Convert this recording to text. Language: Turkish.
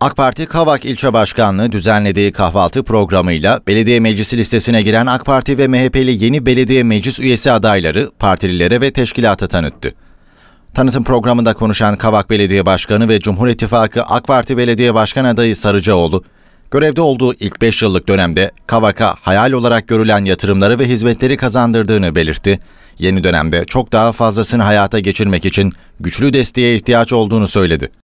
AK Parti Kavak İlçe Başkanlığı düzenlediği kahvaltı programıyla belediye meclisi listesine giren AK Parti ve MHP'li yeni belediye meclis üyesi adayları partililere ve teşkilata tanıttı. Tanıtım programında konuşan Kavak Belediye Başkanı ve Cumhur İttifakı AK Parti Belediye Başkan adayı Sarıcaoğlu, görevde olduğu ilk 5 yıllık dönemde Kavak'a hayal olarak görülen yatırımları ve hizmetleri kazandırdığını belirtti. Yeni dönemde çok daha fazlasını hayata geçirmek için güçlü desteğe ihtiyaç olduğunu söyledi.